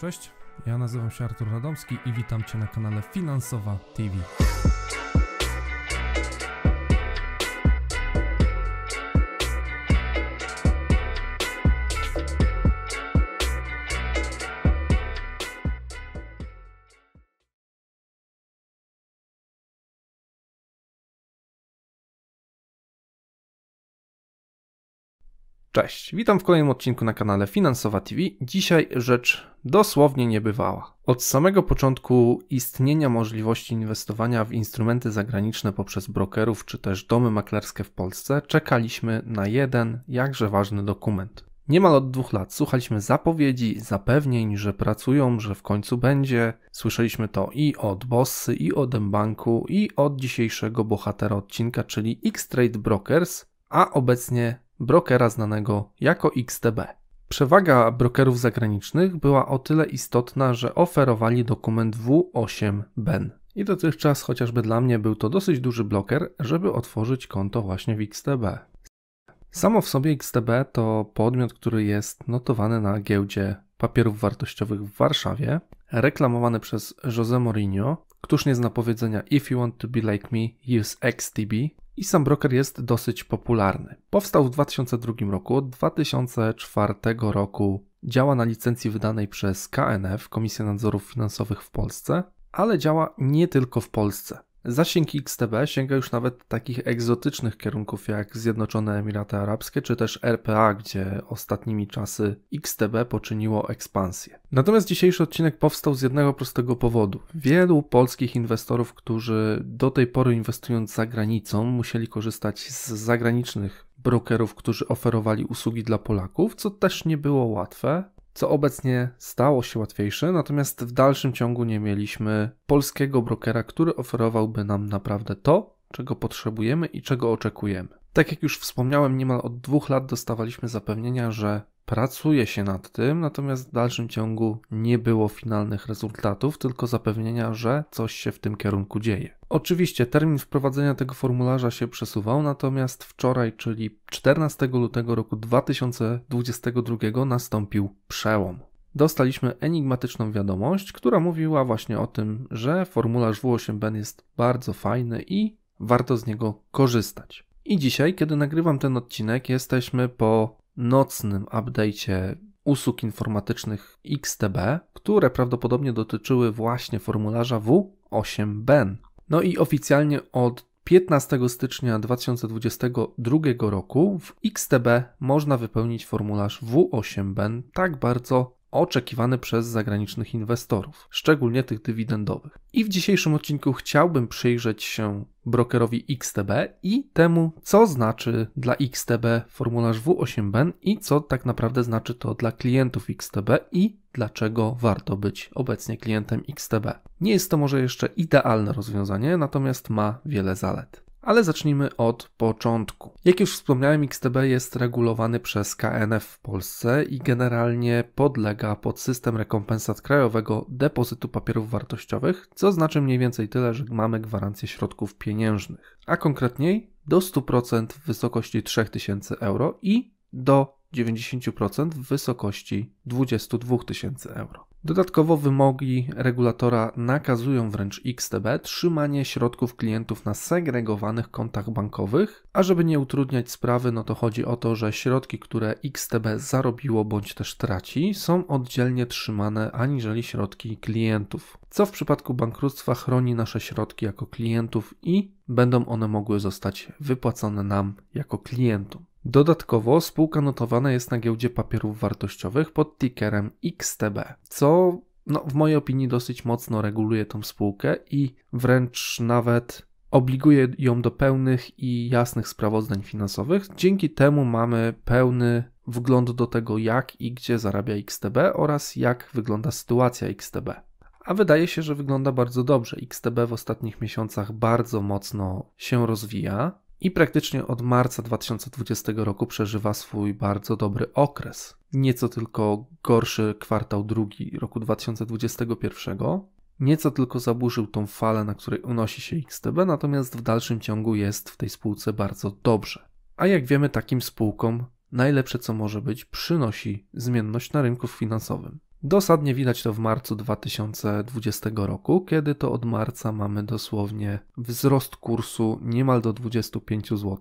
Cześć, ja nazywam się Artur Radomski i witam Cię na kanale Finansowa TV. Cześć, witam w kolejnym odcinku na kanale Finansowa TV. Dzisiaj rzecz dosłownie niebywała. Od samego początku istnienia możliwości inwestowania w instrumenty zagraniczne poprzez brokerów czy też domy maklerskie w Polsce czekaliśmy na jeden jakże ważny dokument. Niemal od dwóch lat słuchaliśmy zapowiedzi, zapewnień, że pracują, że w końcu będzie. Słyszeliśmy to i od Bossy, i od banku, i od dzisiejszego bohatera odcinka, czyli X-Trade Brokers, a obecnie brokera znanego jako XTB. Przewaga brokerów zagranicznych była o tyle istotna, że oferowali dokument W8BEN. I dotychczas chociażby dla mnie był to dosyć duży bloker, żeby otworzyć konto właśnie w XTB. Samo w sobie XTB to podmiot, który jest notowany na giełdzie papierów wartościowych w Warszawie, reklamowany przez José Mourinho. Któż nie zna powiedzenia If you want to be like me, use XTB, i sam broker jest dosyć popularny. Powstał w 2002 roku, od 2004 roku działa na licencji wydanej przez KNF, Komisję Nadzorów Finansowych w Polsce, ale działa nie tylko w Polsce. Zasięg XTB sięga już nawet takich egzotycznych kierunków jak Zjednoczone Emiraty Arabskie czy też RPA, gdzie ostatnimi czasy XTB poczyniło ekspansję. Natomiast dzisiejszy odcinek powstał z jednego prostego powodu. Wielu polskich inwestorów, którzy do tej pory inwestując za granicą, musieli korzystać z zagranicznych brokerów, którzy oferowali usługi dla Polaków, co też nie było łatwe, co obecnie stało się łatwiejsze, natomiast w dalszym ciągu nie mieliśmy polskiego brokera, który oferowałby nam naprawdę to, czego potrzebujemy i czego oczekujemy. Tak jak już wspomniałem, niemal od dwóch lat dostawaliśmy zapewnienia, że Pracuje się nad tym, natomiast w dalszym ciągu nie było finalnych rezultatów, tylko zapewnienia, że coś się w tym kierunku dzieje. Oczywiście termin wprowadzenia tego formularza się przesuwał, natomiast wczoraj, czyli 14 lutego roku 2022 nastąpił przełom. Dostaliśmy enigmatyczną wiadomość, która mówiła właśnie o tym, że formularz W8BEN jest bardzo fajny i warto z niego korzystać. I dzisiaj, kiedy nagrywam ten odcinek, jesteśmy po nocnym update'cie usług informatycznych XTB, które prawdopodobnie dotyczyły właśnie formularza W8BEN. No i oficjalnie od 15 stycznia 2022 roku w XTB można wypełnić formularz W8BEN tak bardzo oczekiwane przez zagranicznych inwestorów, szczególnie tych dywidendowych. I w dzisiejszym odcinku chciałbym przyjrzeć się brokerowi XTB i temu, co znaczy dla XTB formularz W8BEN i co tak naprawdę znaczy to dla klientów XTB i dlaczego warto być obecnie klientem XTB. Nie jest to może jeszcze idealne rozwiązanie, natomiast ma wiele zalet. Ale zacznijmy od początku. Jak już wspomniałem, XTB jest regulowany przez KNF w Polsce i generalnie podlega pod system rekompensat krajowego depozytu papierów wartościowych, co znaczy mniej więcej tyle, że mamy gwarancję środków pieniężnych, a konkretniej do 100% w wysokości 3000 euro i do 90% w wysokości 22 tysięcy euro. Dodatkowo wymogi regulatora nakazują wręcz XTB trzymanie środków klientów na segregowanych kontach bankowych, a żeby nie utrudniać sprawy, no to chodzi o to, że środki, które XTB zarobiło bądź też traci, są oddzielnie trzymane aniżeli środki klientów, co w przypadku bankructwa chroni nasze środki jako klientów i będą one mogły zostać wypłacone nam jako klientom. Dodatkowo spółka notowana jest na giełdzie papierów wartościowych pod tickerem XTB, co no, w mojej opinii dosyć mocno reguluje tą spółkę i wręcz nawet obliguje ją do pełnych i jasnych sprawozdań finansowych. Dzięki temu mamy pełny wgląd do tego, jak i gdzie zarabia XTB oraz jak wygląda sytuacja XTB. A wydaje się, że wygląda bardzo dobrze. XTB w ostatnich miesiącach bardzo mocno się rozwija i praktycznie od marca 2020 roku przeżywa swój bardzo dobry okres. Nieco tylko gorszy kwartał drugi roku 2021, nieco tylko zaburzył tą falę, na której unosi się XTB, natomiast w dalszym ciągu jest w tej spółce bardzo dobrze. A jak wiemy, takim spółkom najlepsze co może być przynosi zmienność na rynku finansowym. Dosadnie widać to w marcu 2020 roku, kiedy to od marca mamy dosłownie wzrost kursu niemal do 25 zł.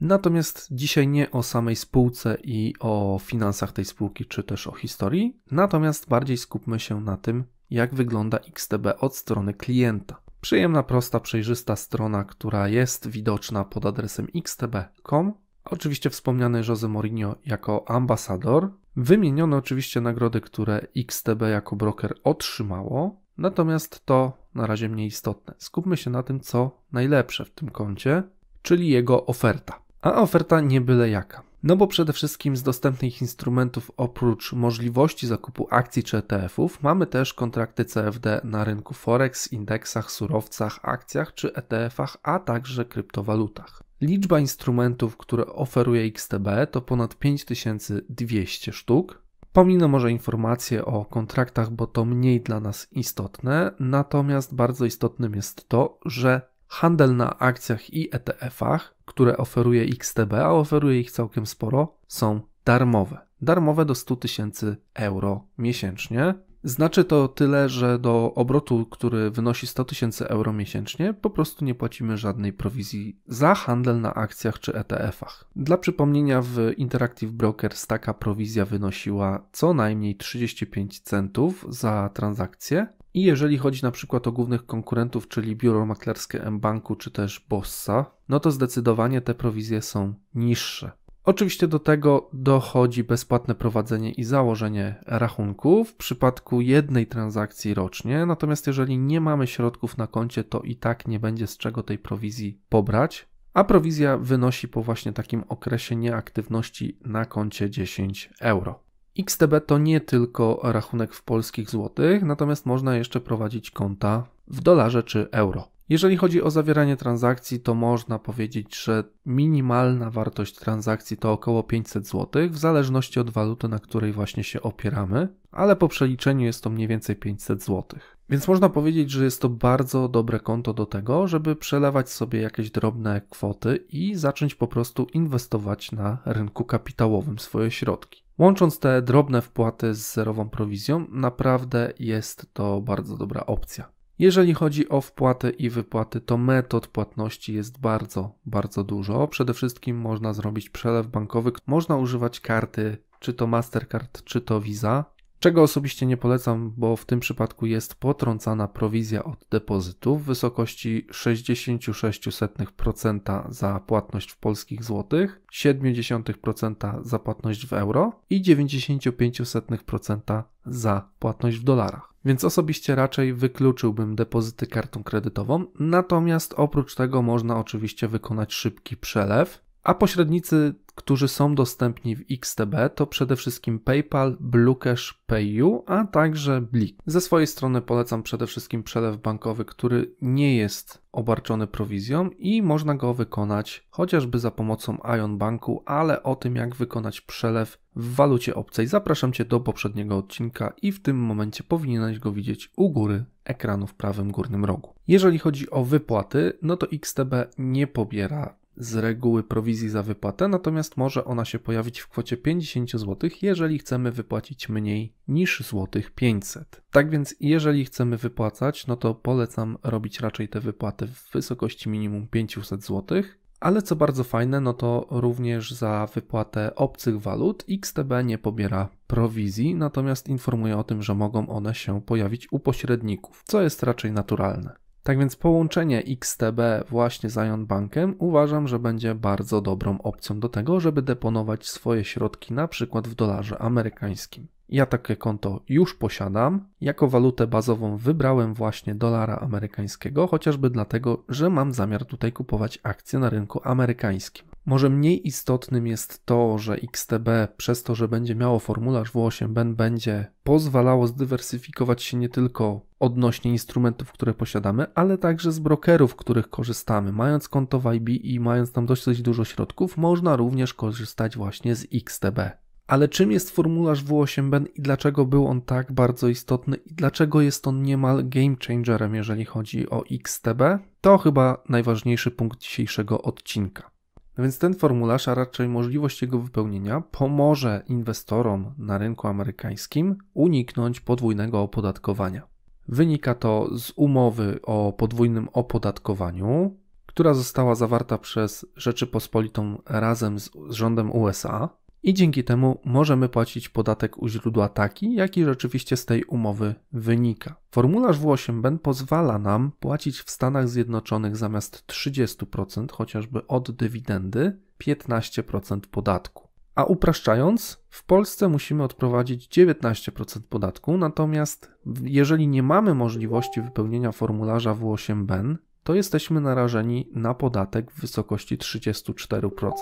Natomiast dzisiaj nie o samej spółce i o finansach tej spółki, czy też o historii, natomiast bardziej skupmy się na tym, jak wygląda XTB od strony klienta. Przyjemna, prosta, przejrzysta strona, która jest widoczna pod adresem xtb.com. Oczywiście wspomniany Jose Mourinho jako ambasador, Wymieniono oczywiście nagrody, które XTB jako broker otrzymało, natomiast to na razie mniej istotne. Skupmy się na tym, co najlepsze w tym koncie, czyli jego oferta. A oferta nie byle jaka. No bo przede wszystkim z dostępnych instrumentów oprócz możliwości zakupu akcji czy ETF-ów mamy też kontrakty CFD na rynku Forex, indeksach, surowcach, akcjach czy ETF-ach, a także kryptowalutach. Liczba instrumentów, które oferuje XTB to ponad 5200 sztuk. Pominę może informacje o kontraktach, bo to mniej dla nas istotne, natomiast bardzo istotnym jest to, że handel na akcjach i ETF-ach, które oferuje XTB, a oferuje ich całkiem sporo, są darmowe. Darmowe do 100 tysięcy euro miesięcznie. Znaczy to tyle, że do obrotu, który wynosi 100 tysięcy euro miesięcznie, po prostu nie płacimy żadnej prowizji za handel na akcjach czy ETF-ach. Dla przypomnienia, w Interactive Brokers taka prowizja wynosiła co najmniej 35 centów za transakcję. I jeżeli chodzi na przykład o głównych konkurentów, czyli biuro maklerskie M-Banku czy też Bossa, no to zdecydowanie te prowizje są niższe. Oczywiście do tego dochodzi bezpłatne prowadzenie i założenie rachunków w przypadku jednej transakcji rocznie, natomiast jeżeli nie mamy środków na koncie, to i tak nie będzie z czego tej prowizji pobrać, a prowizja wynosi po właśnie takim okresie nieaktywności na koncie 10 euro. XTB to nie tylko rachunek w polskich złotych, natomiast można jeszcze prowadzić konta w dolarze czy euro. Jeżeli chodzi o zawieranie transakcji, to można powiedzieć, że minimalna wartość transakcji to około 500 zł, w zależności od waluty, na której właśnie się opieramy, ale po przeliczeniu jest to mniej więcej 500 zł. Więc można powiedzieć, że jest to bardzo dobre konto do tego, żeby przelewać sobie jakieś drobne kwoty i zacząć po prostu inwestować na rynku kapitałowym swoje środki. Łącząc te drobne wpłaty z zerową prowizją, naprawdę jest to bardzo dobra opcja. Jeżeli chodzi o wpłaty i wypłaty, to metod płatności jest bardzo, bardzo dużo. Przede wszystkim można zrobić przelew bankowy, można używać karty, czy to Mastercard, czy to Visa, czego osobiście nie polecam, bo w tym przypadku jest potrącana prowizja od depozytu w wysokości 66% za płatność w polskich złotych, 0,7% za płatność w euro i 95% za płatność w dolarach więc osobiście raczej wykluczyłbym depozyty kartą kredytową. Natomiast oprócz tego można oczywiście wykonać szybki przelew a pośrednicy, którzy są dostępni w XTB, to przede wszystkim PayPal, Bluecash, PayU, a także Blik. Ze swojej strony polecam przede wszystkim przelew bankowy, który nie jest obarczony prowizją i można go wykonać chociażby za pomocą Ion Banku, ale o tym jak wykonać przelew w walucie obcej zapraszam Cię do poprzedniego odcinka i w tym momencie powinieneś go widzieć u góry ekranu w prawym górnym rogu. Jeżeli chodzi o wypłaty, no to XTB nie pobiera z reguły prowizji za wypłatę, natomiast może ona się pojawić w kwocie 50 zł, jeżeli chcemy wypłacić mniej niż złotych 500. Tak więc jeżeli chcemy wypłacać, no to polecam robić raczej te wypłaty w wysokości minimum 500 zł. Ale co bardzo fajne, no to również za wypłatę obcych walut XTB nie pobiera prowizji, natomiast informuje o tym, że mogą one się pojawić u pośredników, co jest raczej naturalne. Tak więc połączenie XTB właśnie z Ion Bankiem uważam, że będzie bardzo dobrą opcją do tego, żeby deponować swoje środki na przykład w dolarze amerykańskim. Ja takie konto już posiadam. Jako walutę bazową wybrałem właśnie dolara amerykańskiego, chociażby dlatego, że mam zamiar tutaj kupować akcje na rynku amerykańskim. Może mniej istotnym jest to, że XTB przez to, że będzie miało formularz W8BEN będzie pozwalało zdywersyfikować się nie tylko odnośnie instrumentów, które posiadamy, ale także z brokerów, których korzystamy. Mając konto w IB i mając tam dosyć dużo środków, można również korzystać właśnie z XTB. Ale czym jest formularz W8BEN i dlaczego był on tak bardzo istotny i dlaczego jest on niemal game changerem, jeżeli chodzi o XTB? To chyba najważniejszy punkt dzisiejszego odcinka. No więc ten formularz, a raczej możliwość jego wypełnienia, pomoże inwestorom na rynku amerykańskim uniknąć podwójnego opodatkowania. Wynika to z umowy o podwójnym opodatkowaniu, która została zawarta przez Rzeczypospolitą razem z rządem USA i dzięki temu możemy płacić podatek u źródła taki, jaki rzeczywiście z tej umowy wynika. Formularz W8BEN pozwala nam płacić w Stanach Zjednoczonych zamiast 30% chociażby od dywidendy 15% podatku. A upraszczając, w Polsce musimy odprowadzić 19% podatku, natomiast jeżeli nie mamy możliwości wypełnienia formularza W8BEN, to jesteśmy narażeni na podatek w wysokości 34%.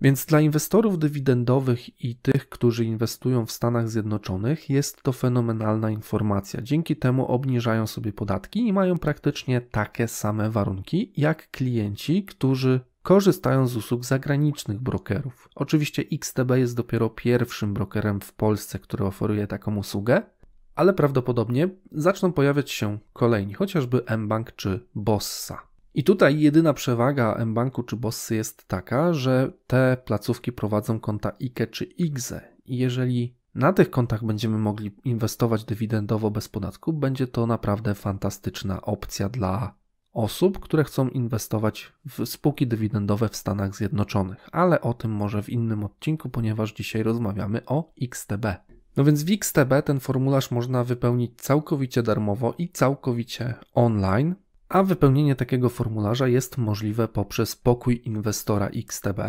Więc dla inwestorów dywidendowych i tych, którzy inwestują w Stanach Zjednoczonych, jest to fenomenalna informacja. Dzięki temu obniżają sobie podatki i mają praktycznie takie same warunki jak klienci, którzy korzystają z usług zagranicznych brokerów. Oczywiście XTB jest dopiero pierwszym brokerem w Polsce, który oferuje taką usługę, ale prawdopodobnie zaczną pojawiać się kolejni, chociażby mBank czy Bossa. I tutaj jedyna przewaga mBanku czy Bossy jest taka, że te placówki prowadzą konta IKE czy IGZE. I jeżeli na tych kontach będziemy mogli inwestować dywidendowo bez podatku, będzie to naprawdę fantastyczna opcja dla osób, które chcą inwestować w spółki dywidendowe w Stanach Zjednoczonych, ale o tym może w innym odcinku, ponieważ dzisiaj rozmawiamy o XTB. No więc w XTB ten formularz można wypełnić całkowicie darmowo i całkowicie online a wypełnienie takiego formularza jest możliwe poprzez pokój inwestora XTB,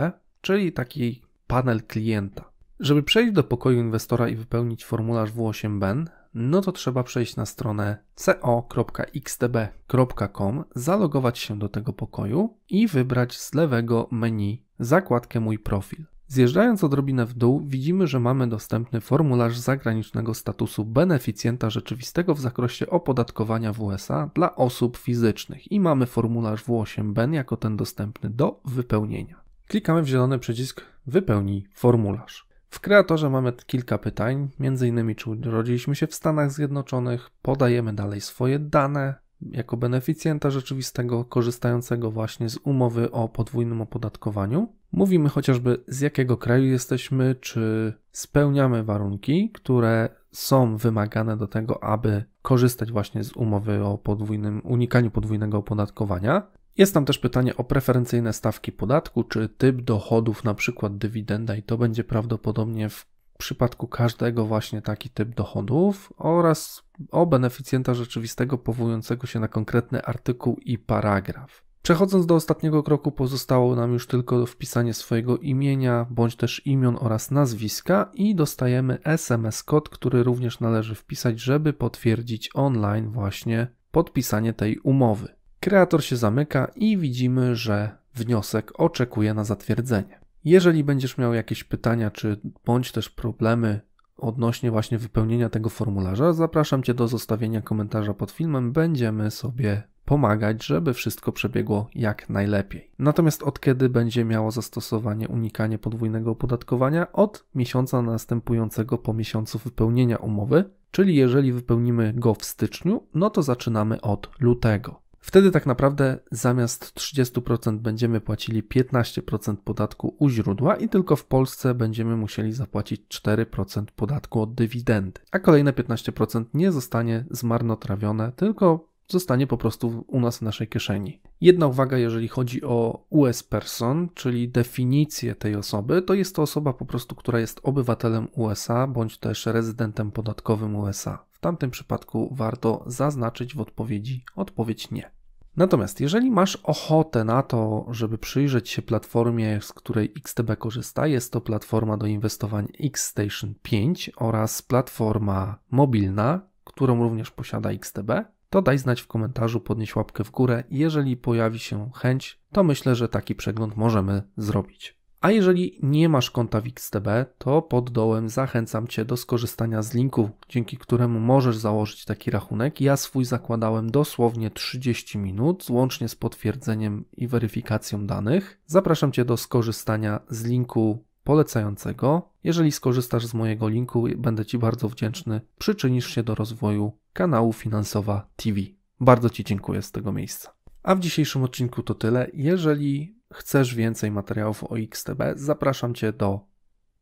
czyli taki panel klienta. Żeby przejść do pokoju inwestora i wypełnić formularz W8BEN, no to trzeba przejść na stronę co.xtb.com, zalogować się do tego pokoju i wybrać z lewego menu zakładkę Mój profil. Zjeżdżając odrobinę w dół, widzimy, że mamy dostępny formularz zagranicznego statusu beneficjenta rzeczywistego w zakresie opodatkowania w USA dla osób fizycznych i mamy formularz W8BEN jako ten dostępny do wypełnienia. Klikamy w zielony przycisk Wypełnij formularz. W kreatorze mamy kilka pytań, m.in. czy urodziliśmy się w Stanach Zjednoczonych, podajemy dalej swoje dane, jako beneficjenta rzeczywistego korzystającego właśnie z umowy o podwójnym opodatkowaniu. Mówimy chociażby z jakiego kraju jesteśmy, czy spełniamy warunki, które są wymagane do tego, aby korzystać właśnie z umowy o podwójnym unikaniu podwójnego opodatkowania. Jest tam też pytanie o preferencyjne stawki podatku, czy typ dochodów, na przykład dywidenda, i to będzie prawdopodobnie w przypadku każdego właśnie taki typ dochodów, oraz o beneficjenta rzeczywistego powołującego się na konkretny artykuł i paragraf. Przechodząc do ostatniego kroku, pozostało nam już tylko wpisanie swojego imienia bądź też imion oraz nazwiska i dostajemy SMS kod, który również należy wpisać, żeby potwierdzić online właśnie podpisanie tej umowy. Kreator się zamyka i widzimy, że wniosek oczekuje na zatwierdzenie. Jeżeli będziesz miał jakieś pytania czy bądź też problemy odnośnie właśnie wypełnienia tego formularza, zapraszam Cię do zostawienia komentarza pod filmem. Będziemy sobie pomagać, żeby wszystko przebiegło jak najlepiej. Natomiast od kiedy będzie miało zastosowanie unikanie podwójnego opodatkowania? Od miesiąca następującego po miesiącu wypełnienia umowy, czyli jeżeli wypełnimy go w styczniu, no to zaczynamy od lutego. Wtedy tak naprawdę zamiast 30% będziemy płacili 15% podatku u źródła i tylko w Polsce będziemy musieli zapłacić 4% podatku od dywidendy. A kolejne 15% nie zostanie zmarnotrawione, tylko zostanie po prostu u nas w naszej kieszeni. Jedna uwaga, jeżeli chodzi o US person, czyli definicję tej osoby, to jest to osoba po prostu, która jest obywatelem USA bądź też rezydentem podatkowym USA. W tamtym przypadku warto zaznaczyć w odpowiedzi odpowiedź nie. Natomiast jeżeli masz ochotę na to, żeby przyjrzeć się platformie, z której XTB korzysta, jest to platforma do inwestowań XStation 5 oraz platforma mobilna, którą również posiada XTB, to daj znać w komentarzu, podnieś łapkę w górę. Jeżeli pojawi się chęć, to myślę, że taki przegląd możemy zrobić. A jeżeli nie masz konta w XTB, to pod dołem zachęcam Cię do skorzystania z linku, dzięki któremu możesz założyć taki rachunek. Ja swój zakładałem dosłownie 30 minut, łącznie z potwierdzeniem i weryfikacją danych. Zapraszam Cię do skorzystania z linku polecającego. Jeżeli skorzystasz z mojego linku, będę Ci bardzo wdzięczny. Przyczynisz się do rozwoju kanału Finansowa TV. Bardzo Ci dziękuję z tego miejsca. A w dzisiejszym odcinku to tyle. Jeżeli chcesz więcej materiałów o XTB, zapraszam Cię do,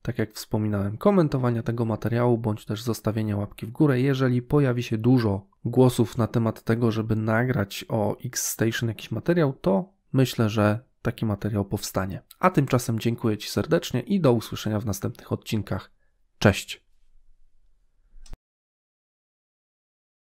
tak jak wspominałem, komentowania tego materiału bądź też zostawienia łapki w górę. Jeżeli pojawi się dużo głosów na temat tego, żeby nagrać o X Station jakiś materiał, to myślę, że taki materiał powstanie. A tymczasem dziękuję Ci serdecznie i do usłyszenia w następnych odcinkach. Cześć!